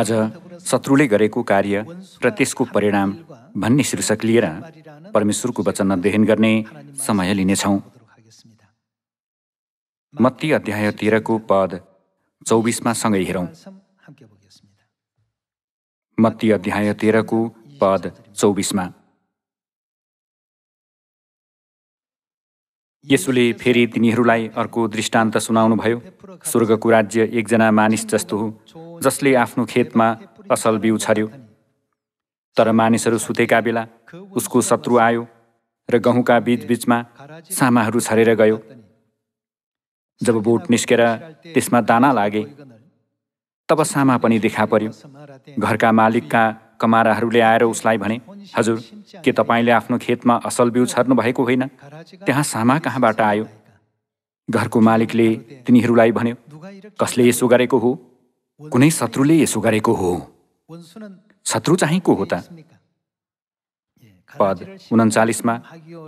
आज शत्रुले गरेको कार्य र त्यसको परिणाम भन्ने शीर्षक लिएर परमेश्वरको वचन अध्ययन गर्ने समय लिनेछौँ मत्ती अध्याय तेह्रको पद चौबिसमा सँगै हेरौँ मत्ती अध्याय तेह्रको पद चौबिसमा यसुले फेरि तिनीहरूलाई अर्को दृष्टान्त सुनाउनुभयो स्वर्गको राज्य एकजना मानिस जस्तो हो जसले आफ्नो खेतमा असल बिउ छर्यो तर मानिसहरू सुतेका बेला उसको शत्रु आयो र गहुँका बिचबिचमा सामाहरू छरेर गयो जब बोट निस्केर त्यसमा दाना लागे तब सामा पनि देखा पर्यो घरका मालिकका कमाराहरूले आएर उसलाई भने हजुर के तपाईँले आफ्नो खेतमा असल बिउ छर्नु भएको होइन त्यहाँ सामा कहाँबाट आयो घरको मालिकले तिनीहरूलाई भन्यो कसले यसो गरेको हो कुनै शत्रुले यसो गरेको हो शत्रु चाहिँ को हो त पद उन्चालिसमा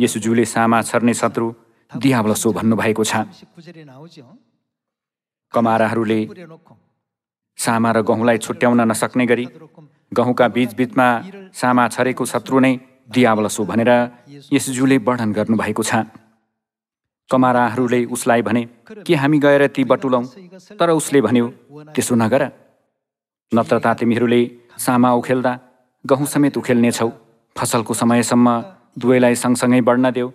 यसुज्यूले सामा छर्ने शत्रु दियावलसो भन्नुभएको छ कमाराहरूले सामा र गहुँलाई छुट्याउन नसक्ने गरी गहुँका बिचबिचमा सामा छरेको शत्रु नै दियावलसो भनेर यसुज्यूले वर्णन गर्नुभएको छ कमाराहरूले उसलाई भने कि हामी गएर ती बटुलौँ तर उसले भन्यो त्यसो नगर नत्र ता तिमीहरूले सामा उखेल्दा गहुँ समेत उखेल्नेछौ फसलको समयसम्म दुवैलाई सँगसँगै बढ्न देऊ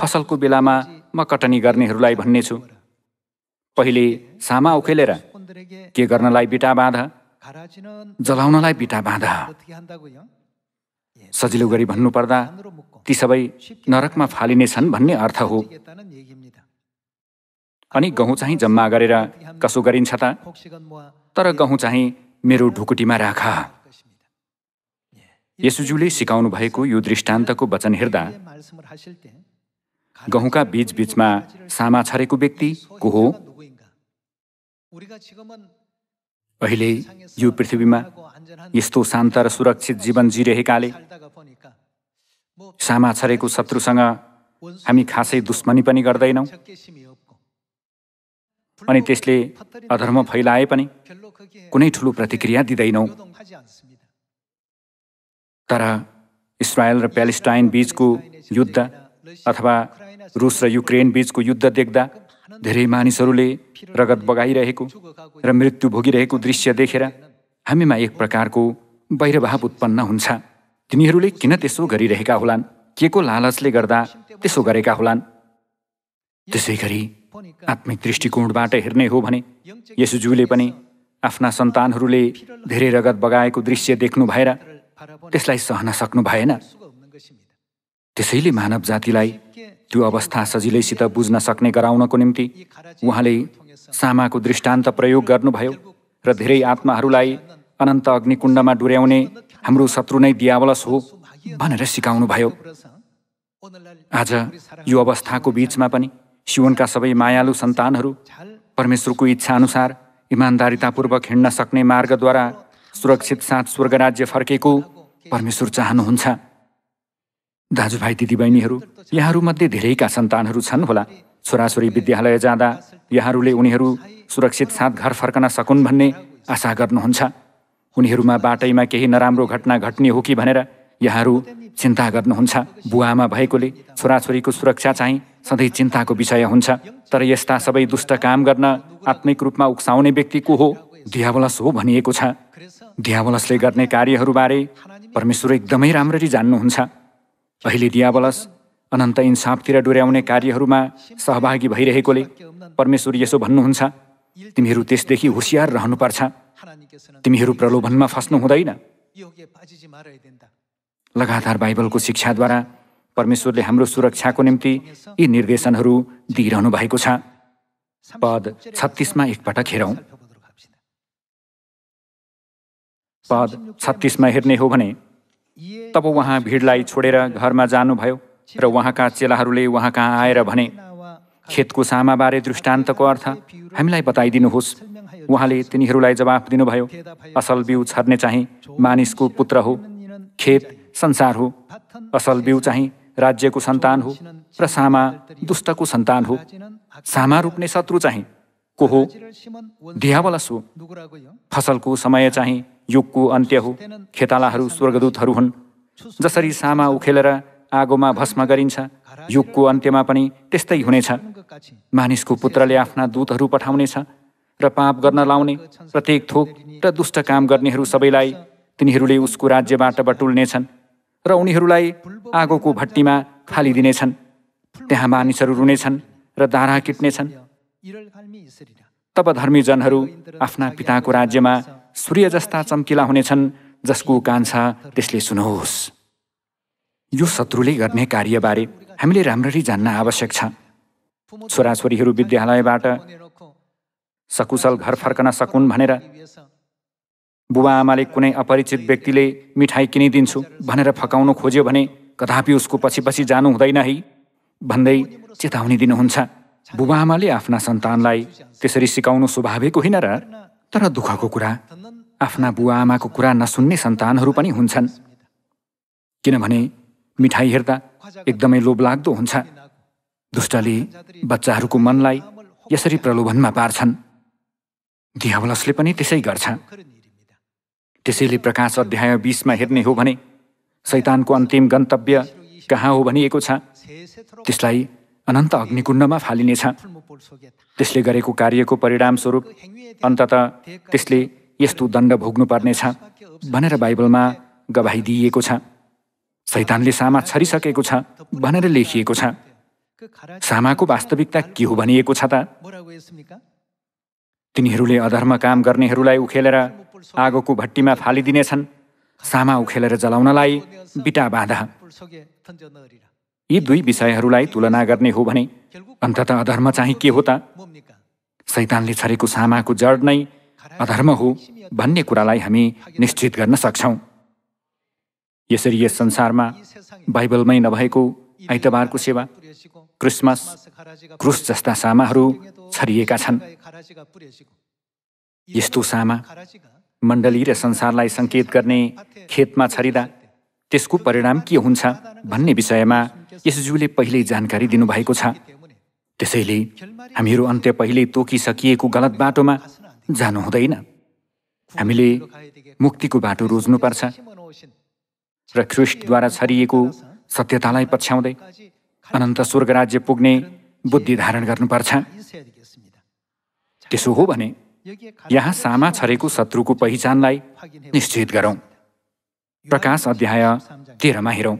फसलको बेलामा म कटनी गर्नेहरूलाई भन्ने छु पहिले सामा उखेलेर के गर्नलाई बिटा बाँध जलाउनलाई बिटा बाँध सजिलो गरी भन्नुपर्दा ती सबै नरकमा फालिनेछन् भन्ने अर्थ हो अनि गहुँ चाहिँ जम्मा गरेर कसो गरिन्छ त तर गहुँ चाहिँ मेरो ढुकुटीमा राख यसुज्यूले सिकाउनु भएको यो दृष्टान्तको वचन हेर्दा गहुँका बीचबीचमा सामा छरेको व्यक्ति को हो अहिले यो पृथ्वीमा यस्तो शान्त र सुरक्षित जीवन जिरहेकाले सामा छरेको शत्रुसँग हामी खासै दुश्मनी पनि गर्दैनौँ अनि त्यसले अधर्म फैलाए पनि कुनै ठुलो प्रतिक्रिया दिँदैनौ तर इसरायल र प्यालेस्टाइन बीचको युद्ध अथवा रुस र युक्रेन बीचको युद्ध देख्दा धेरै मानिसहरूले रगत बगाइरहेको र मृत्यु भोगिरहेको दृश्य देखेर हामीमा एक प्रकारको वैरभाव उत्पन्न हुन्छ तिनीहरूले किन त्यसो गरिरहेका होलान् के को लालचले गर्दा त्यसो गरेका होलान् त्यसै गरी आत्मिक दृष्टिकोणबाट हेर्ने हो भने यसुज्यूले पनि आफ्ना सन्तानहरूले धेरै रगत बगाएको दृश्य देख्नु भएर त्यसलाई सहन सक्नु भएन त्यसैले मानव जातिलाई त्यो अवस्था सजिलैसित बुझ्न सक्ने गराउनको निम्ति उहाँले सामाको दृष्टान्त प्रयोग गर्नुभयो र धेरै आत्माहरूलाई अनन्त अग्निकुण्डमा डुर्याउने हाम्रो शत्रु नै दियावलस हो भनेर सिकाउनुभयो आज यो अवस्थाको बिचमा पनि सिवनका सबै मायालु सन्तानहरू परमेश्वरको इच्छाअनुसार इमान्दारितापूर्वक हिँड्न सक्ने मार्गद्वारा सुरक्षित साथ स्वर्गराज्य फर्केको परमेश्वर चाहनुहुन्छ दाजुभाइ दिदीबहिनीहरू यहाँहरूमध्ये धेरैका सन्तानहरू छन् होला छोराछोरी विद्यालय जाँदा यहाँहरूले उनीहरू सुरक्षित साथ घर फर्कन सकुन् भन्ने आशा गर्नुहुन्छ उनीहरूमा बाटैमा केही नराम्रो घटना घट्ने हो कि भनेर यहाँहरू चिन्ता गर्नुहुन्छ बुवामा भएकोले छोराछोरीको सुरक्षा चाहिँ सधैँ चिन्ताको विषय हुन्छ तर यस्ता सबै दुष्ट काम गर्न आत्मिक रूपमा उक्साउने व्यक्ति को हो दियावलस हो भनिएको छ दियावलसले गर्ने कार्यहरूबारे परमेश्वर एकदमै राम्ररी जान्नुहुन्छ अहिले दियावलस अनन्त इन्साफतिर डुर्याउने कार्यहरूमा सहभागी भइरहेकोले परमेश्वर यसो भन्नुहुन्छ तिमीहरू त्यसदेखि होसियार रहनुपर्छ तिमीहरू प्रलोभनमा फस्नु हुँदैन लगातार बाइबलको शिक्षाद्वारा परमेश्वरले हाम्रो सुरक्षाको निम्ति यी निर्देशनहरू दिइरहनु भएको छ पद छत्तिसमा एकपटक हेरौँ पद छत्तिसमा हेर्ने हो भने तब उहाँ भिडलाई छोडेर घरमा जानुभयो र उहाँका चेलाहरूले उहाँ कहाँ आएर भने खेतको सामाबारे दृष्टान्तको अर्थ हामीलाई बताइदिनुहोस् उहाँले तिनीहरूलाई जवाफ दिनुभयो असल बिउ छर्ने चाहिँ मानिसको पुत्र हो खेत संसार हो असल बिउ चाहिँ राज्यको सन्तान हो र सामा दुष्टको सन्तान हो सामा रोप्ने शत्रु चाहिँ को हो धियावलस हो फसलको समय चाहिँ युगको अन्त्य हो खेतालाहरू स्वर्गदूतहरू हुन् जसरी सामा उखेलेर आगोमा भस्म गरिन्छ युगको अन्त्यमा पनि त्यस्तै हुनेछ मानिसको पुत्रले आफ्ना दूतहरू पठाउनेछ र पाप गर्न लाउने प्रत्येक थोक र दुष्ट काम गर्नेहरू सबैलाई तिनीहरूले उसको राज्यबाट बटुल्नेछन् र उनीहरूलाई आगोको भट्टीमा फालिदिनेछन् त्यहाँ मानिसहरू रुनेछन् र दारा किट्नेछन् तब धर्मीजनहरू आफ्ना पिताको राज्यमा सूर्य जस्ता चम्किला हुनेछन् जसको कान्छा त्यसले सुनोस् यो शत्रुले गर्ने कार्यबारे हामीले राम्ररी जान्न आवश्यक छ छोराछोरीहरू विद्यालयबाट सकुशल घर फर्कन सकुन् भनेर बुबाआमाले कुनै अपरिचित व्यक्तिले मिठाई किनिदिन्छु भनेर फकाउनु खोज्यो भने कदापि उसको पछि पछि जानु हुँदैन है भन्दै चेतावनी दिनुहुन्छ बुबाआमाले आफ्ना सन्तानलाई त्यसरी सिकाउनु स्वाभाविक होइन र तर दुःखको कुरा आफ्ना बुवाआमाको कुरा नसुन्ने सन्तानहरू पनि हुन्छन् किनभने मिठाई हेर्दा एकदमै लोभलाग्दो हुन्छ दुष्टले बच्चाहरूको मनलाई यसरी प्रलोभनमा पार्छन् दिहावलसले पनि त्यसै गर्छ त्यसैले प्रकाश अध्याय बिसमा हेर्ने हो भने शैतानको अन्तिम गन्तव्य कहाँ हो भनिएको छ त्यसलाई अनन्त अग्निकुण्डमा फालिनेछ त्यसले गरेको कार्यको परिणामस्वरूप अन्तत त्यसले यस्तो दण्ड भोग्नुपर्नेछ भनेर बाइबलमा गवाही दिइएको छ सैतानले सामा छरिसकेको छ भनेर लेखिएको छ सामाको वास्तविकता के हो भनिएको छ त तिनीहरूले अधर्म काम गर्नेहरूलाई उखेलेर आगोको भट्टीमा फालिदिनेछन् सामा उखेलेर जलाउनलाई बिटा बाँधा यी दुई विषयहरूलाई तुलना गर्ने हो भने अन्तत अधर्म चाहिँ के हो त सैतानले छरेको सामाको जड नै अधर्म हो भन्ने कुरालाई हामी निश्चित गर्न सक्छौँ यसरी यस संसारमा बाइबलमै नभएको आइतबारको सेवा क्रिसमस क्रुस जस्ता सामाहरू छरिएका छन् यस्तो सामा मण्डली र संसारलाई सङ्केत गर्ने खेतमा छरिँदा त्यसको परिणाम के हुन्छ भन्ने विषयमा यसज्यूले पहिल्यै जानकारी दिनुभएको छ त्यसैले हामीहरू अन्त्य पहिल्यै तोकिसकिएको गलत बाटोमा जानु हुँदैन हामीले मुक्तिको बाटो रोज्नुपर्छ र ख्रिस्टद्वारा छरिएको सत्यतालाई पछ्याउँदै अनन्त स्वर्ग राज्य पुग्ने बुद्धि धारण गर्नुपर्छ त्यसो हो भने यहाँ सामा छरेको शत्रुको पहिचानलाई निश्चित गरौँ प्रकाश अध्याय तेह्रमा हेरौँ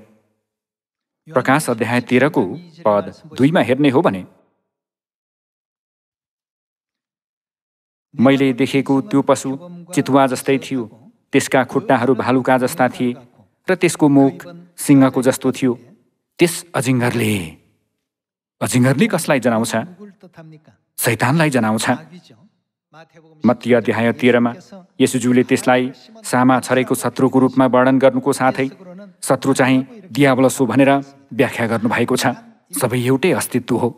प्रकाश अध्याय तेह्रको पद दुईमा हेर्ने हो भने मैले देखेको त्यो पशु चितुवा जस्तै थियो त्यसका खुट्टाहरू भालुका जस्ता थिए र त्यसको मुख सिंहको जस्तो थियो त्यस अजिङ्गरले अजिङ्गरले कसलाई जनाउँछ शैतानलाई जनाउँछ मत्ती अध्याय तेह्रमा यसुज्यूले त्यसलाई सामा छरेको शत्रुको रूपमा वर्णन गर्नुको साथै शत्रु चाहिँ दियावलस हो भनेर व्याख्या गर्नुभएको छ सबै एउटै अस्तित्व हो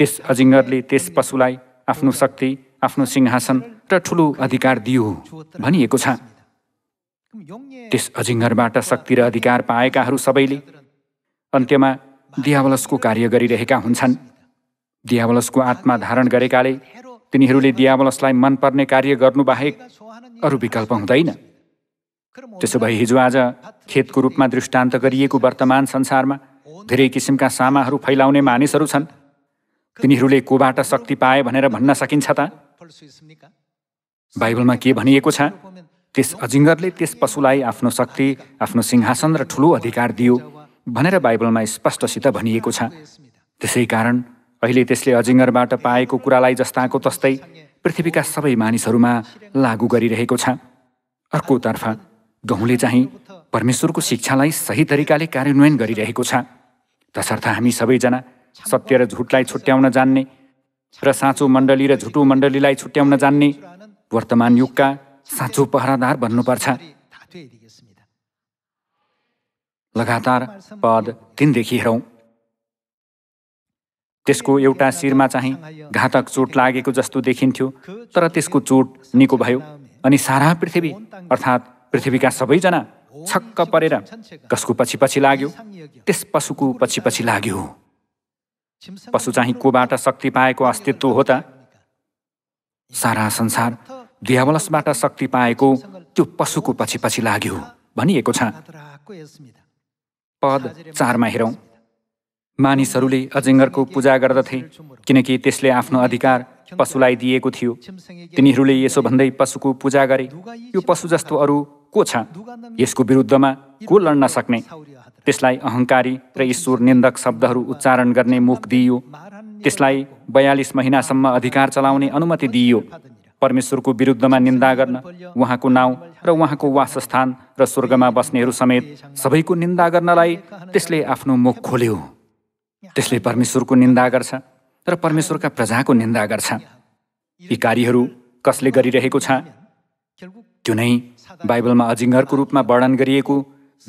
त्यस अजिङ्गरले त्यस पशुलाई आफ्नो शक्ति आफ्नो सिंहासन र ठुलो अधिकार दियो भनिएको छ त्यस अजिङ्गरबाट शक्ति र अधिकार पाएकाहरू सबैले अन्त्यमा दियावलसको कार्य गरिरहेका हुन्छन् दियावलसको आत्मा धारण गरेकाले तिनीहरूले दियावलसलाई मनपर्ने कार्य गर्नु बाहेक अरू विकल्प हुँदैन त्यसो भए हिजो आज खेतको रूपमा दृष्टान्त गरिएको वर्तमान संसारमा धेरै किसिमका सामाहरू फैलाउने मानिसहरू छन् तिनीहरूले कोबाट शक्ति पाए भनेर भन्न सकिन्छ त बाइबलमा के भनिएको छ त्यस अजिङ्गरले त्यस पशुलाई आफ्नो शक्ति आफ्नो सिंहासन र ठुलो अधिकार दियो भनेर बाइबलमा स्पष्टसित भनिएको छ त्यसै कारण अहिले त्यसले अजिङ्गरबाट पाएको कुरालाई जस्ताको तस्तै पृथ्वीका सबै मानिसहरूमा लागू गरिरहेको छ अर्कोतर्फ गहुँले चाहिँ परमेश्वरको शिक्षालाई सही तरिकाले कार्यान्वयन गरिरहेको छ तसर्थ हामी सबैजना सत्य र झुटलाई छुट्याउन जान्ने र साँचो मण्डली र झुटो मण्डलीलाई छुट्याउन जान्ने वर्तमान युगका साँचो पहरादार बन्नुपर्छ लगातार पद तिनदेखि हेरौँ त्यसको एउटा शिरमा चाहिँ घातक चोट लागेको जस्तो देखिन्थ्यो तर त्यसको चोट निको भयो अनि सारा पृथ्वी अर्थात् पृथ्वीका सबैजना छक्क परेर कसको पछि पछि लाग्यो त्यस पशुको पछि पछि लाग्यो पशु चाहिँ कोबाट शक्ति पाएको अस्तित्व हो त सारा संसार दियावलसबाट शक्ति पाएको त्यो पशुको पछि पछि लाग्यो भनिएको छ पद चारमा हेरौँ मानिसहरूले अजिङ्गरको पूजा गर्दथे किनकि त्यसले आफ्नो अधिकार पशुलाई दिएको थियो तिनीहरूले यसो भन्दै पशुको पूजा गरे यो पशु जस्तो अरू को छ यसको विरुद्धमा को लड्न सक्ने त्यसलाई अहङ्कारी र ईश्वर निन्दक शब्दहरू उच्चारण गर्ने मुख दिइयो त्यसलाई बयालिस महिनासम्म अधिकार चलाउने अनुमति दिइयो परमेश्वरको विरुद्धमा निन्दा गर्न उहाँको नाउँ र उहाँको वासस्थान र स्वर्गमा बस्नेहरू समेत सबैको निन्दा गर्नलाई त्यसले आफ्नो मुख खोल्यो त्यसले परमेश्वरको निन्दा गर्छ र परमेश्वरका प्रजाको निन्दा गर्छ यी कार्यहरू कसले गरिरहेको छ त्यो नै बाइबलमा अजिङ्गरको रूपमा वर्णन गरिएको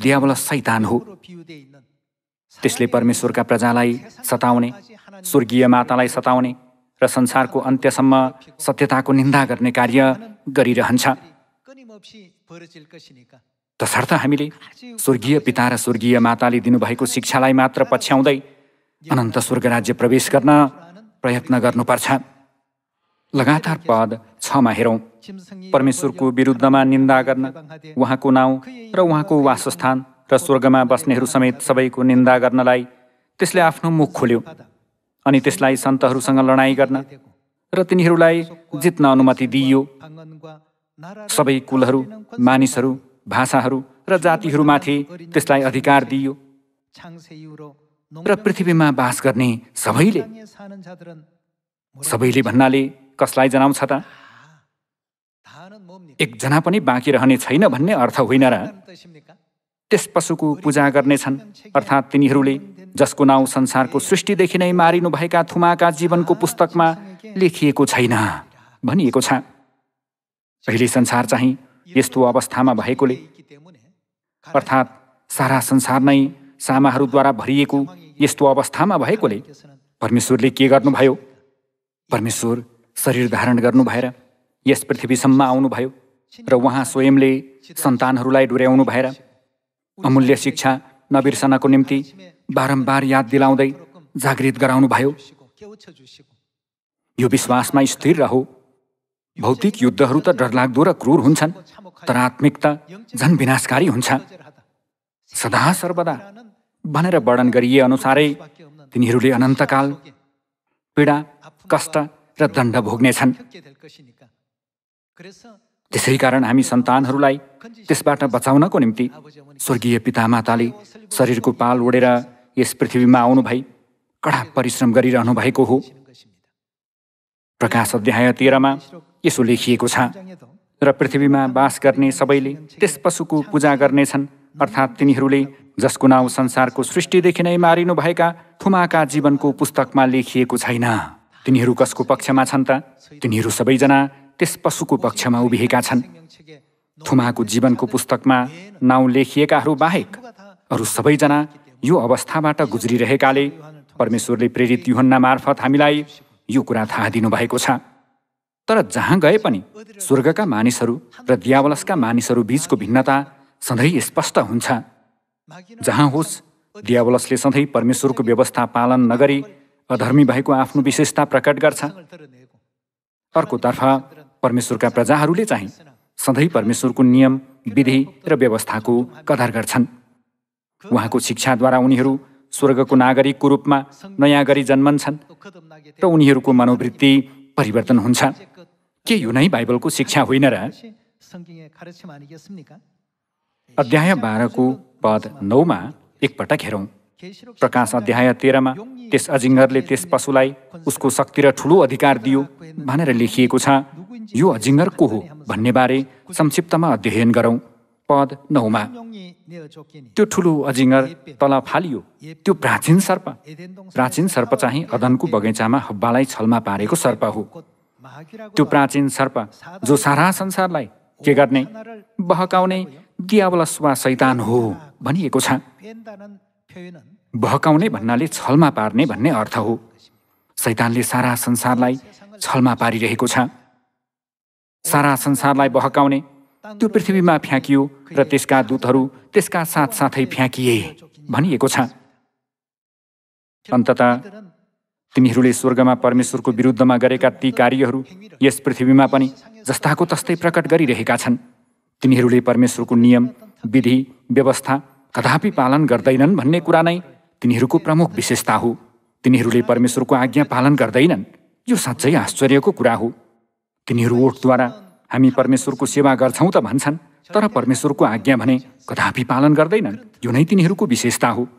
दियावल सैतान हो त्यसले परमेश्वरका प्रजालाई सताउने स्वर्गीय मातालाई सताउने र संसारको अन्त्यसम्म सत्यताको निन्दा गर्ने कार्य गरिरहन्छ तसर्थ हामीले स्वर्गीय पिता र स्वर्गीय माताले दिनुभएको शिक्षालाई मात्र पछ्याउँदै अनन्त स्वर्ग राज्य प्रवेश गर्न प्रयत्न गर्नुपर्छ लगातार पद छमा हेरौँ परमेश्वरको विरुद्धमा निन्दा गर्न उहाँको नाउँ र उहाँको वासस्थान र स्वर्गमा बस्नेहरू समेत सबैको निन्दा गर्नलाई त्यसले आफ्नो मुख खोल्यो अनि त्यसलाई सन्तहरूसँग लडाइँ गर्न र तिनीहरूलाई जित्न अनुमति दिइयो सबै कुलहरू मानिसहरू भाषाहरू र जातिहरूमाथि त्यसलाई अधिकार दिइयो र पृथ्वीमा बास गर्ने सबैले सबैले भन्नाले कसलाई जनाउँछ त एकजना पनि बाँकी रहने छैन भन्ने अर्थ होइन र त्यस पशुको पूजा गर्नेछन् अर्थात् तिनीहरूले जसको नाउँ संसारको सृष्टिदेखि नै मारिनुभएका थुमाका जीवनको पुस्तकमा लेखिएको छैन भनिएको छ अहिले संसार चाहिँ यस्तो अवस्थामा भएकोले अर्थात् सारा संसार नै सामाहरूद्वारा भरिएको यस्तो अवस्थामा भएकोले परमेश्वरले के गर्नुभयो परमेश्वर शरीर धारण गर्नु भएर यस पृथ्वीसम्म आउनुभयो र उहाँ स्वयंले सन्तानहरूलाई डुर्याउनु भएर अमूल्य शिक्षा नबिर्सनको निम्ति बारम्बार याद दिलाउँदै जागृत गराउनु भयो यो विश्वासमा स्थिर रह भौतिक युद्धहरू त डरलाग्दो र क्रूर हुन्छन् तर आत्मिकता झन विनाशकारी हुन्छ सदा सर्वदा भनेर वर्णन गरिए अनुसारै तिनीहरूले अनन्तकाल पीडा कष्ट र दण्ड भोग्नेछन् त्यसै कारण हामी सन्तानहरूलाई त्यसबाट बचाउनको निम्ति स्वर्गीय पितामाताले शरीरको पाल ओडेर यस पृथ्वीमा आउनु भई कडा परिश्रम गरिरहनु भएको हो प्रकाश अध्याय तेह्रमा यसो लेखिएको छ र पृथ्वीमा बास गर्ने सबैले त्यस पशुको पूजा गर्नेछन् अर्थात् तिनीहरूले जसको नाउँ संसारको सृष्टिदेखि नै मारिनुभएका थुमाका जीवनको पुस्तकमा लेखिएको छैन तिनीहरू कसको पक्षमा छन् त तिनीहरू सबैजना त्यस पशुको पक्षमा उभिएका छन् थुमाको जीवनको पुस्तकमा नाउँ लेखिएकाहरू बाहेक अरू सबैजना यो अवस्थाबाट गुज्रिरहेकाले परमेश्वरले प्रेरित युहन्ना मार्फत हामीलाई यो कुरा थाहा दिनुभएको छ तर जहाँ गए पनि स्वर्गका मानिसहरू र दियावलसका मानिसहरू बीचको भिन्नता सधैँ स्पष्ट हुन्छ जहाँ होस् दियावलसले सधैँ परमेश्वरको व्यवस्था पालन नगरी अधर्मी भएको आफ्नो विशेषता प्रकट गर्छ अर्कोतर्फ परमेश्वरका प्रजाहरूले चाहिँ सधैँ परमेश्वरको नियम विधि र व्यवस्थाको कदर गर्छन् उहाँको शिक्षाद्वारा उनीहरू स्वर्गको नागरिकको रूपमा नयाँ गरी जन्मन्छन् र उनीहरूको मनोवृत्ति परिवर्तन हुन्छ के यो नै बाइबलको शिक्षा होइन र अध्याय बाह्रको पद नौमा एकपटक हेरौँ प्रकाश अध्याय तेह्रमा त्यस अजिङ्गरले त्यस पशुलाई उसको शक्ति र ठुलो अधिकार दियो भनेर लेखिएको छ यो अजिङ्गर को हो भन्नेबारे संक्षिप्तमा अध्ययन गरौँ पद नौमा त्यो ठुलो अजिङ्गर तल फालियो त्यो प्राचीन सर्प प्राचीन सर्प चाहिँ अदनको बगैँचामा हब्बालाई छलमा पारेको सर्प हो त्यो प्राचीन सर्प जो सारा संसारलाई के गर्ने बहकाउने दियावलस वा शैतान हो भनिएको छ भकाउने भन्नाले छलमा पार्ने भन्ने अर्थ हो सैतानले सारा संसारलाई छलमा पारिरहेको छ सारा संसारलाई बहकाउने त्यो पृथ्वीमा फ्याँकियो र त्यसका दूतहरू त्यसका साथसाथै फ्याँकिए भनिएको छ अन्तत तिमीहरूले स्वर्गमा परमेश्वरको विरुद्धमा गरेका ती कार्यहरू यस पृथ्वीमा पनि जस्ताको तस्तै प्रकट गरिरहेका छन् तिनीहरूले परमेश्वरको नियम विधि व्यवस्था कदापि पालन गर्दैनन् भन्ने कुरा नै तिनीहरूको प्रमुख विशेषता हो तिनीहरूले परमेश्वरको आज्ञा पालन गर्दैनन् यो साँच्चै आश्चर्यको कुरा हो तिनीहरू ओठद्वारा हामी परमेश्वरको सेवा गर्छौँ त भन्छन् तर परमेश्वरको आज्ञा भने कदापि पालन गर्दैनन् यो नै तिनीहरूको विशेषता हो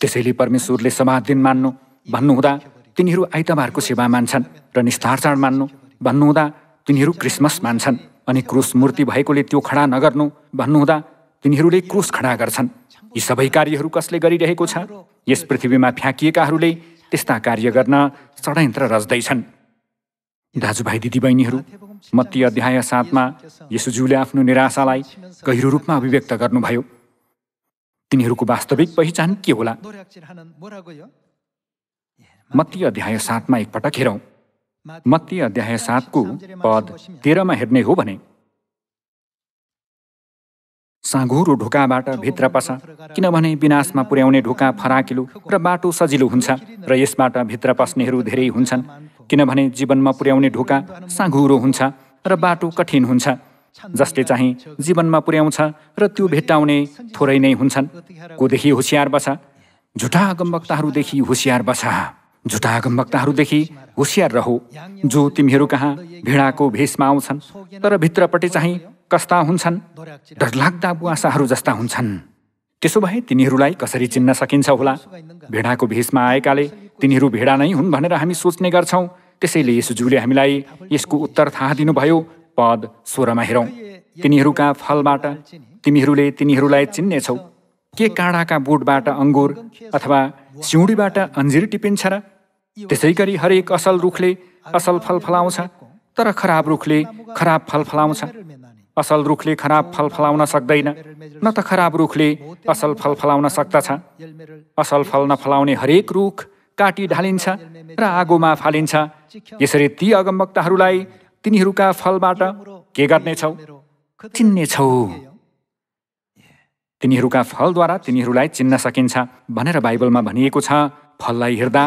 त्यसैले परमेश्वरले समाज दिन मान्नु भन्नुहुँदा तिनीहरू आइतबारको सेवा मान्छन् र निष्ठार चाड मान्नु भन्नुहुँदा तिनीहरू क्रिसमस मान्छन् अनि क्रुस मूर्ति भएकोले त्यो खडा नगर्नु भन्नुहुँदा तिनीहरूले क्रुस खडा गर्छन् यी सबै कार्यहरू कसले गरिरहेको छ यस पृथ्वीमा फ्याँकिएकाहरूले त्यस्ता कार्य गर्न षड्यन्त्र रच्दैछन् दाजुभाइ दिदीबहिनीहरू मत्ती अध्याय सातमा यसुज्यूले आफ्नो निराशालाई गहिरो रूपमा अभिव्यक्त गर्नुभयो तिनीहरूको वास्तविक पहिचान के होला मत्ती अध्याय सातमा एकपटक हेरौँ मत्ती अध्याय सातको पद तेह्रमा हेर्ने हो भने साँघुरो ढोकाबाट भित्र पस किनभने विनाशमा पुर्याउने ढोका फराकिलो र बाटो सजिलो हुन्छ र यसबाट भित्र पस्नेहरू धेरै हुन्छन् किनभने जीवनमा पुर्याउने ढोका साँघुरो हुन्छ र बाटो कठिन हुन्छ जसले चाहिँ जीवनमा पुर्याउँछ र त्यो भेट्टाउने थोरै नै हुन्छन् कोदेखि होसियार बसा झुठा गम्बक्ताहरूदेखि होसियार बसा गम्बक्ताहरूदेखि होसियार रहो जो तिमीहरू कहाँ भेडाको भेषमा आउँछन् तर भित्रपट्टि चाहिँ कस्ता हुन्छन् डरलाग्दा बुवासाहरू जस्ता हुन्छन् त्यसो भए तिनीहरूलाई कसरी चिन्न सकिन्छ होला भेडाको भेषमा आएकाले तिनीहरू भेडा नै हुन् भनेर हामी सोच्ने गर्छौँ त्यसैले यसुज्यूले हामीलाई यसको उत्तर थाहा दिनुभयो पद स्वरमा हेरौँ तिनीहरूका फलबाट तिमीहरूले तिनीहरूलाई चिन्नेछौ के काँडाका बोटबाट अङ्गुर अथवा सिउँडीबाट अन्जिर टिपिन्छ र त्यसै गरी हरेक असल रुखले असल फल फलाउँछ तर खराब रुखले खराब फल फलाउँछ असल रुखले खराब फल फलाउन सक्दैन न त खराब रुखले असल फल फलाउन सक्दछ असल फल नफलाउने हरेक रुख काटी ढालिन्छ र आगोमा फालिन्छ यसरी ती अगमवक्ताहरूलाई तिनीहरूका फलबाट के गर्नेछौ चिन्नेछौ तिनीहरूका फलद्वारा तिनीहरूलाई चिन्न सकिन्छ भनेर बाइबलमा भनिएको छ फललाई हेर्दा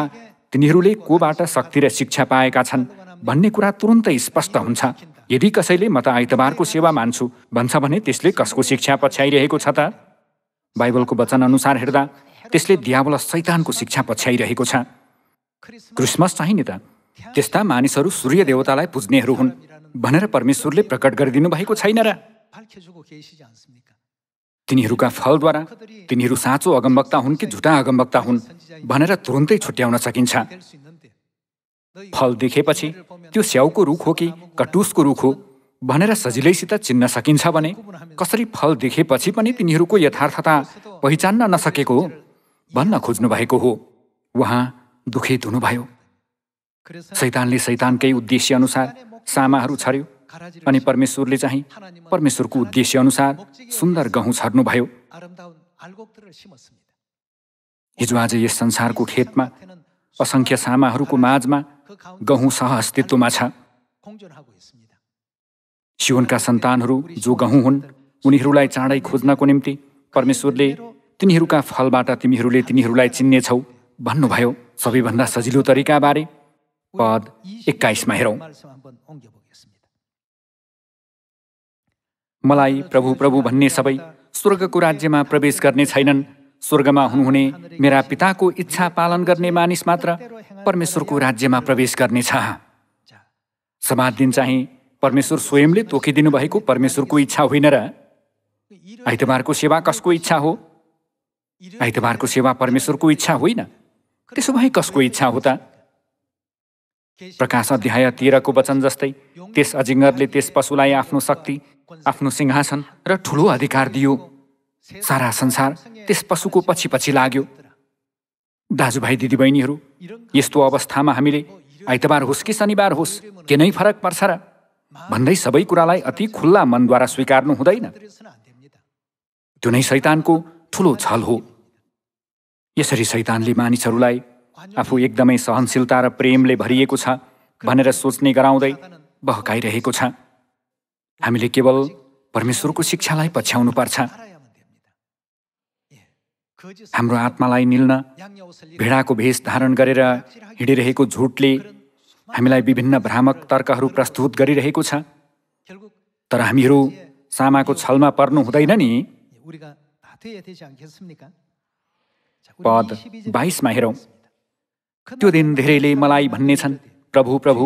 तिनीहरूले कोबाट शक्ति र शिक्षा पाएका छन् भन्ने कुरा तुरुन्तै स्पष्ट हुन्छ यदि कसैले म त आइतबारको सेवा मान्छु भन्छ भने त्यसले कसको शिक्षा पछ्याइरहेको छ त बाइबलको वचन अनुसार हेर्दा त्यसले दियावल शैतानको शिक्षा पछ्याइरहेको छ क्रिसमस चाहिँ नि त त्यस्ता मानिसहरू सूर्य देवतालाई पुज्नेहरू हुन् भनेर परमेश्वरले प्रकट गरिदिनु भएको छैन र तिनीहरूका फलद्वारा तिनीहरू साँचो अगमवक्ता हुन् कि झुटा अगमवक्ता हुन् भनेर तुरुन्तै छुट्याउन सकिन्छ फल देखेपछि त्यो स्याउको रुख हो कि कटुसको रुख हो भनेर सजिलैसित चिन्न सकिन्छ भने कसरी फल देखेपछि पनि तिनीहरूको यथार्थता पहिचान्न नसकेको हो भन्न खोज्नु भएको हो उहाँ दुखित हुनुभयो सैतानले सैतानकै अनुसार सामाहरू छर्यो अनि परमेश्वरले चाहिँ परमेश्वरको अनुसार सुन्दर गहुँ छर्नुभयो हिजो आज यस संसारको खेतमा असङ्ख्य सामाहरूको माझमा गहुँ सह अस्तित्वमा छ सिवनका सन्तानहरू जो गहुँ हुन् उनीहरूलाई चाँडै खोज्नको निम्ति परमेश्वरले तिनीहरूका फलबाट तिमीहरूले तिनीहरूलाई चिन्नेछौ भन्नुभयो सबैभन्दा सजिलो तरिकाबारे पद एक्काइसमा हेरौँ मलाई प्रभु प्रभु भन्ने सबै स्वर्गको राज्यमा प्रवेश गर्ने छैनन् स्वर्गमा हुनुहुने मेरा पिताको इच्छा पालन गर्ने मानिस मात्र परमेश्वरको राज्यमा प्रवेश गर्नेछ समाज दिन चाहिँ परमेश्वर स्वयंले तोकिदिनु भएको परमेश्वरको इच्छा होइन र आइतबारको सेवा कसको इच्छा हो आइतबारको सेवा परमेश्वरको इच्छा होइन त्यसो भए कसको इच्छा हो त प्रकाश अध्याय तेह्रको वचन जस्तै त्यस अजिङ्गरले त्यस पशुलाई आफ्नो शक्ति आफ्नो सिंहासन र ठुलो अधिकार दियो सारा संसार त्यस पशुको पछि पछि लाग्यो दाजुभाइ दिदीबहिनीहरू यस्तो अवस्थामा हामीले आइतबार होस् कि शनिबार होस् के नै फरक पर्छ र भन्दै सबै कुरालाई अति खुल्ला मनद्वारा स्वीकार्नु हुँदैन त्यो नै शैतानको ठुलो छल हो यसरी शैतानले मानिसहरूलाई आफू एकदमै सहनशीलता र प्रेमले भरिएको छ भनेर सोच्ने गराउँदै बहकाइरहेको छ हामीले केवल परमेश्वरको शिक्षालाई पछ्याउनु पर्छ हाम्रो आत्मालाई निल्न भेडाको भेष धारण गरेर हिँडिरहेको झुटले हामीलाई विभिन्न भ्रामक तर्कहरू प्रस्तुत गरिरहेको छ तर हामीहरू सामाको छलमा पर्नु हुँदैन नि पद बाइसमा हेरौँ त्यो दिन धेरैले मलाई भन्ने छन् प्रभु प्रभु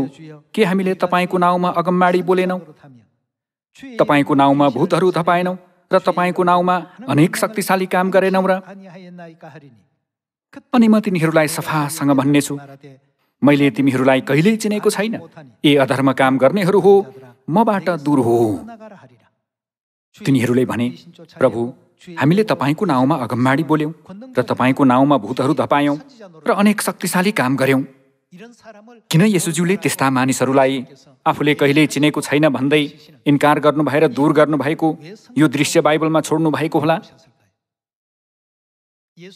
के हामीले तपाईँको नाउँमा अगमबाडी बोलेनौँ तपाईँको नाउँमा भूतहरू धपाएनौ र तपाईँको नाउँमा अनेक शक्तिशाली काम गरेनौ र अनि म तिनीहरूलाई सफासँग भन्नेछु मैले तिमीहरूलाई कहिल्यै चिनेको छैन ए अधर्म काम गर्नेहरू हो मबाट दूर हो तिनीहरूले भने प्रभु हामीले तपाईँको नाउँमा अगम्बाडी बोल्यौँ र तपाईँको नाउँमा भूतहरू धपायौँ र अनेक शक्तिशाली काम गऱ्यौँ किन यसुज्यूले त्यस्ता मानिसहरूलाई आफूले कहिल्यै चिनेको छैन भन्दै इन्कार गर्नु भएर दूर गर्नुभएको यो दृश्य बाइबलमा छोड्नु भएको होला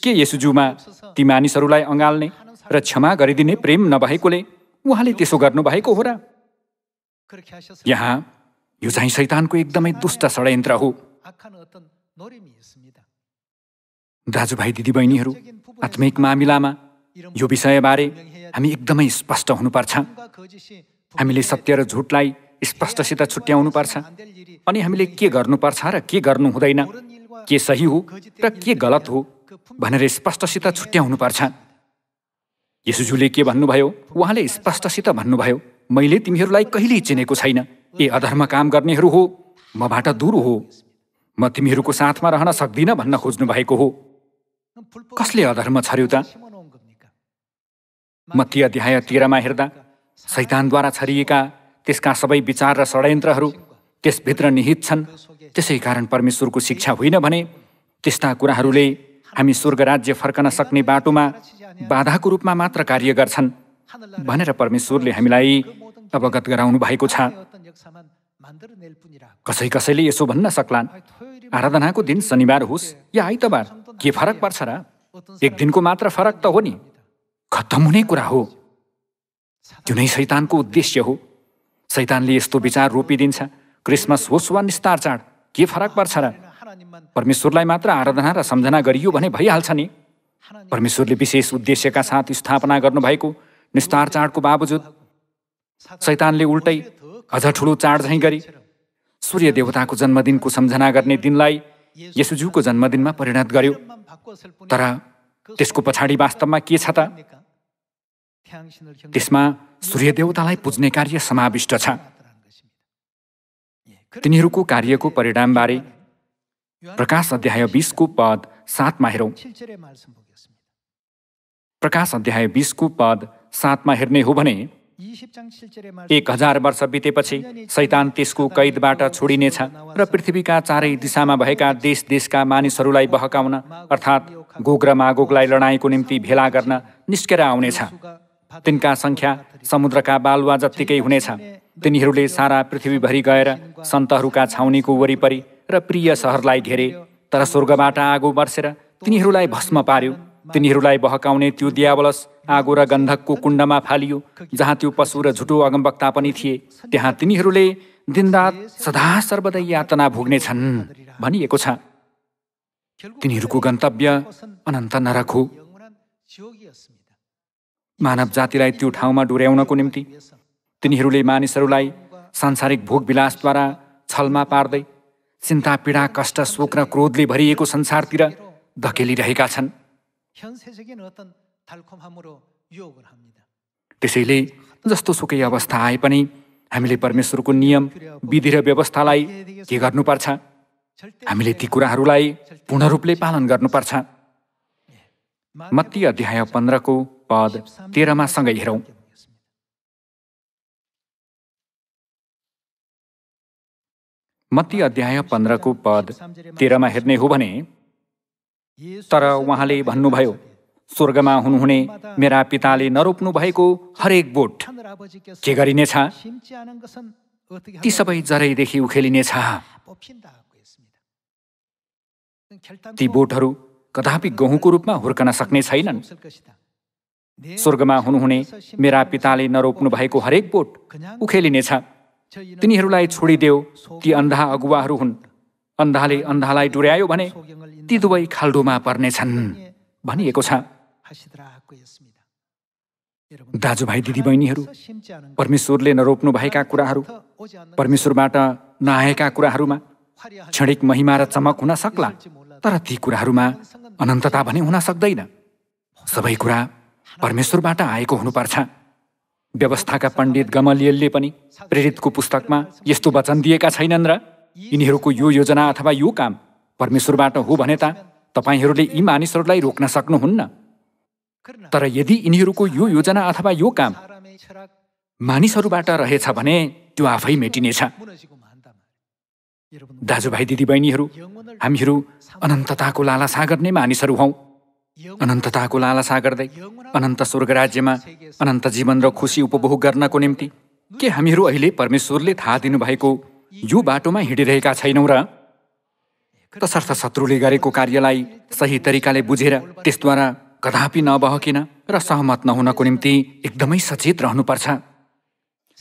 के यसुज्यूमा ती मानिसहरूलाई अँगाल्ने र क्षमा गरिदिने प्रेम नभएकोले उहाँले त्यसो गर्नुभएको हो र यहाँ यो चाहिँ सैतानको एकदमै दुष्ट षड्यन्त्र हो दाजुभाइ दिदीबहिनीहरू आत्मिक मामिलामा यो विषयबारे हामी एकदमै स्पष्ट हुनुपर्छ हामीले सत्य र झुटलाई स्पष्टसित छुट्याउनुपर्छ अनि हामीले के गर्नुपर्छ र के गर्नु हुँदैन के सही हो र के गलत हो भनेर स्पष्टसित छुट्याउनुपर्छ यसुजूले के भन्नुभयो उहाँले स्पष्टसित भन्नुभयो मैले तिमीहरूलाई कहिल्यै चिनेको छैन ए अधर्म काम गर्नेहरू हो मबाट दूर हो म तिमीहरूको साथमा रहन सक्दिनँ भन्न खोज्नु भएको हो कसले अधर्म छर्यो त मत्ती अध्याय तेह्रमा हेर्दा सैतानद्वारा छरिएका त्यसका सबै विचार र षड्यन्त्रहरू त्यसभित्र निहित छन् त्यसै कारण परमेश्वरको शिक्षा होइन भने त्यस्ता कुराहरूले हामी स्वर्ग राज्य फर्कन सक्ने बाटोमा बाधाको रूपमा मात्र कार्य गर्छन् भनेर परमेश्वरले हामीलाई अवगत गराउनु भएको छ कसै कसैले यसो भन्न सक्लान् आराधनाको दिन शनिबार होस् या आइतबार के फरक पर्छ र एक दिनको मात्र फरक त हो नि खत्तम हुने कुरा हो त्यो नै सैतानको उद्देश्य हो शैतानले यस्तो विचार रोपिदिन्छ क्रिसमस होस् वा निस्तार चाड के फरक पर्छ र परमेश्वरलाई मात्र आराधना र सम्झना गरियो भने भइहाल्छ नि परमेश्वरले विशेष उद्देश्यका साथ स्थापना गर्नुभएको निस्तार चाडको बावजुद सैतानले उल्टै अझ ठुलो चाड झैँ गरी सूर्य देवताको जन्मदिनको सम्झना गर्ने दिनलाई यसुज्यूको जन्मदिनमा परिणत गर्यो तर त्यसको पछाडि वास्तवमा के छ त त्यसमा सूर्य देवतालाई पुज्ने कार्य समाविष्ट छ तिनीहरूको कार्यको परिणामबारे प्रकाश अध्याय बिसको पद सातमा हेरौँ प्रकाश अध्याय बिसको पद सातमा हेर्ने हो भने एक हजार वर्ष बितेपछि सैतान त्यसको कैदबाट छोडिनेछ र पृथ्वीका चारै दिशामा भएका देश देशका मानिसहरूलाई बहकाउन अर्थात् गोग मागोगलाई लडाइँको निम्ति भेला गर्न निस्केर आउनेछ तिनका सङ्ख्या समुद्रका बालुवा जत्तिकै हुनेछ तिनीहरूले सारा पृथ्वीभरि गएर सन्तहरूका छाउनीको वरिपरि र प्रिय सहरलाई घेरे तर स्वर्गबाट आगो बर्सेर तिनीहरूलाई भस्म पार्यो तिनीहरूलाई बहकाउने त्यो दियावलस आगो र गन्धकको कुण्डमा फालियो जहाँ त्यो पशु र झुटो अगमवक्ता पनि थिए त्यहाँ तिनीहरूले दिनरात सदा सर्वदै यातना भोग्नेछन् भनिएको छ तिनीहरूको गन्तव्य अनन्त नरक हो मानव जातिलाई त्यो ठाउँमा डुर्याउनको निम्ति तिनीहरूले मानिसहरूलाई सांसारिक भोग विलासद्वारा छलमा पार्दै चिन्ता पीडा कष्ट शोक र क्रोधले भरिएको संसारतिर धकेलिरहेका छन् त्यसैले जस्तो सुकै अवस्था आए पनि हामीले परमेश्वरको नियम विधि र व्यवस्थालाई के गर्नुपर्छ हामीले ती कुराहरूलाई पूर्ण रूपले पालन गर्नुपर्छ मत्ती अध्याय पन्ध्रको पद तेह्रमा सँगै हेरौँ मती अध्याय पन्ध्रको पद तेह्रमा हेर्ने हो भने तर उहाँले भन्नुभयो स्वर्गमा हुनुहुने मेरा पिताले नरोप्नु भएको हरेक बोट के गरिनेछ ती सबै जरैदेखि उखेलिनेछ ती बोटहरू कदापि गहुँको रूपमा हुर्कन सक्ने छैनन् स्वर्गमा हुनुहुने मेरा पिताले नरोप्नु भएको हरेक बोट उखेलिनेछ तिनीहरूलाई छोडिदेऊ ती अन्धा अगुवाहरू हुन् अन्धाले अन्धालाई डुर्यायो भने ती दुवै खाल्डोमा पर्नेछन् भनिएको छ दाजुभाइ दिदीबहिनीहरू परमेश्वरले नरोप्नु भएका कुराहरू परमेश्वरबाट नआएका कुराहरूमा क्षणिक महिमा र चमक हुन सक्ला तर ती कुराहरूमा अनन्तता भने हुन सक्दैन सबै कुरा परमेश्वरबाट आएको हुनुपर्छ व्यवस्थाका पण्डित गमलियलले पनि प्रेरितको पुस्तकमा यस्तो वचन दिएका छैनन् र यिनीहरूको यो योजना अथवा यो काम परमेश्वरबाट हो भने त तपाईँहरूले यी मानिसहरूलाई रोक्न सक्नुहुन्न तर यदि यिनीहरूको यो योजना अथवा यो काम मानिसहरूबाट रहेछ भने त्यो आफै मेटिनेछ दाजुभाइ दिदीबहिनीहरू हामीहरू अनन्तताको लालासा गर्ने मानिसहरू हौ अनन्तताको लालसा गर्दै अनन्त स्वर्ग राज्यमा अनन्त जीवन र खुसी उपभोग गर्नको निम्ति के हामीहरू अहिले परमेश्वरले थाहा दिनुभएको यो बाटोमा हिँडिरहेका छैनौँ र तसर्थ शत्रुले गरेको कार्यलाई सही तरिकाले बुझेर त्यसद्वारा कदापि नबहकिन र सहमत नहुनको निम्ति एकदमै सचेत रहनुपर्छ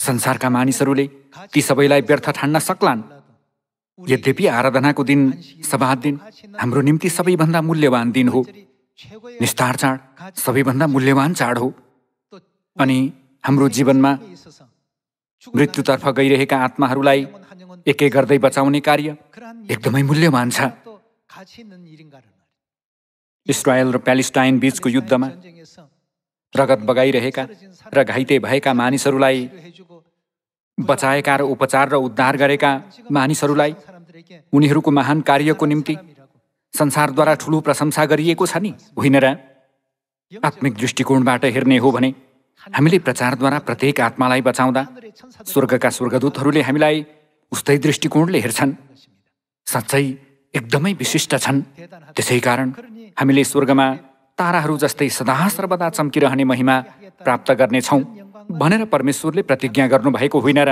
संसारका मानिसहरूले ती सबैलाई व्यर्थ ठान्न सक्लान् यद्यपि आराधनाको दिन सभा दिन हाम्रो निम्ति सबैभन्दा मूल्यवान दिन हो निस्तार चाड सबैभन्दा मूल्यवान चाड हो अनि हाम्रो जीवनमा मृत्युतर्फ गइरहेका आत्माहरूलाई एक एक गर्दै बचाउने कार्य एकदमै मूल्यवान छ इसरायल र प्यालेस्टाइन बीचको युद्धमा रगत बगाइरहेका र घाइते भएका मानिसहरूलाई बचाएका र उपचार र उद्धार गरेका मानिसहरूलाई उनीहरूको महान कार्यको निम्ति संसारद्वारा ठुलो प्रशंसा गरिएको छ नि होइन र आत्मिक दृष्टिकोणबाट हेर्ने हो भने हामीले प्रचारद्वारा प्रत्येक आत्मालाई बचाउँदा स्वर्गका स्वर्गदूतहरूले हामीलाई उस्तै दृष्टिकोणले हेर्छन् साँच्चै एकदमै विशिष्ट छन् त्यसै कारण हामीले स्वर्गमा ताराहरू जस्तै सदा सर्वदा चम्किरहने महिमा प्राप्त गर्नेछौँ भनेर परमेश्वरले प्रतिज्ञा गर्नुभएको होइन र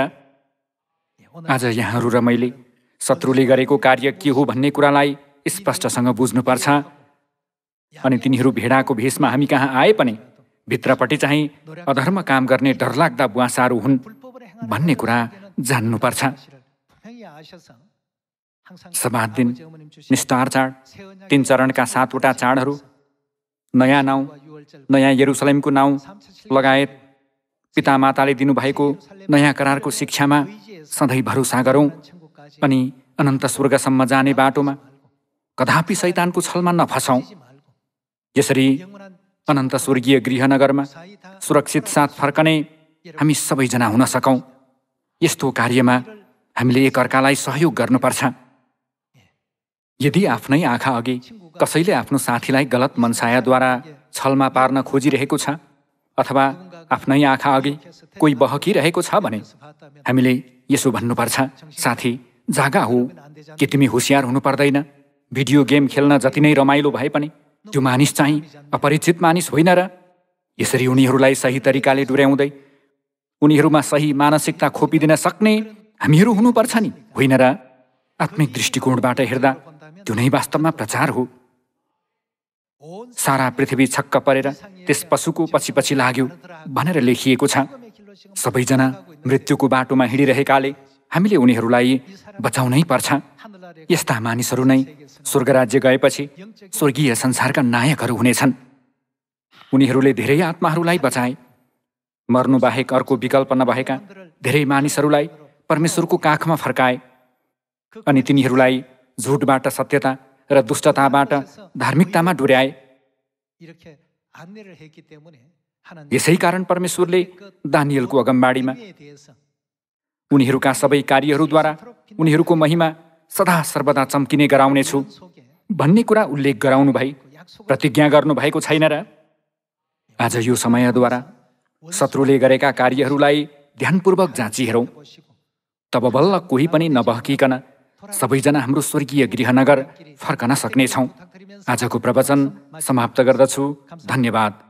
आज यहाँहरू र मैले शत्रुले गरेको कार्य के हो भन्ने कुरालाई स्पष्टसँग बुझ्नुपर्छ अनि तिनीहरू भेडाको भेषमा हामी कहाँ आए पनि भित्रपट्टि चाहिँ अधर्म काम गर्ने डरलाग्दा बुवासाहरू हुन् भन्ने कुरा जान्नुपर्छ सभा दिन निष्ठार चाड तिन चरणका सातवटा चाडहरू नयाँ नाउँ नयाँ यरुसलेमको नाउँ लगायत पितामाताले दिनुभएको नयाँ करारको शिक्षामा सधैँ भरोसा गरौँ अनि अनन्त स्वर्गसम्म जाने बाटोमा कदापि सैतानको छलमा नफसौँ यसरी अनन्त स्वर्गीय गृहनगरमा सुरक्षित साथ फर्कने हामी सबैजना हुन सकौँ यस्तो कार्यमा हामीले एकअर्कालाई सहयोग गर्नुपर्छ यदि आफ्नै आँखा अघि कसैले आफ्नो साथीलाई गलत मनसायाद्वारा छलमा पार्न खोजिरहेको छ अथवा आफ्नै आँखा अघि कोही बहकिरहेको छ भने हामीले यसो भन्नुपर्छ साथी जागा हो कि तिमी होसियार हुनु पर्दैन भिडियो गेम खेल्न जति नै रमाइलो भए पनि त्यो मानिस चाहिँ अपरिचित मानिस होइन र यसरी उनीहरूलाई सही तरिकाले डुर्याउँदै उनीहरूमा सही मानसिकता खोपिदिन सक्ने हामीहरू हुनुपर्छ नि होइन र आत्मिक दृष्टिकोणबाट हेर्दा त्यो नै वास्तवमा प्रचार हो सारा पृथ्वी छक्क परेर त्यस पशुको पछि पछि लाग्यो भनेर लेखिएको छ सबैजना मृत्युको बाटोमा हिँडिरहेकाले हामीले उनीहरूलाई बचाउनै पर्छ यस्ता मानिसहरू नै स्वर्ग राज्य गएपछि स्वर्गीय संसारका नायकहरू हुनेछन् उनीहरूले धेरै आत्माहरूलाई बचाए मर्नुबाहेक अर्को विकल्प नभएका धेरै मानिसहरूलाई परमेश्वरको काखमा फर्काए अनि तिनीहरूलाई झुटबाट सत्यता र दुष्टताबाट धार्मिकतामा डुर्याए यसै कारण परमेश्वरले दानियलको अगमबाडीमा उनीहरूका सबै कार्यहरूद्वारा उनीहरूको महिमा सदा सर्वदा चम्किने गराउनेछु भन्ने कुरा उल्लेख गराउनु भई प्रतिज्ञा गर्नुभएको छैन र आज यो समयद्वारा शत्रुले गरेका कार्यहरूलाई ध्यानपूर्वक जाँची जाँचिहेरौँ तब बल्ल कोही पनि नबहकिकन सबैजना हाम्रो स्वर्गीय गृहनगर फर्कन सक्नेछौँ आजको प्रवचन समाप्त गर्दछु धन्यवाद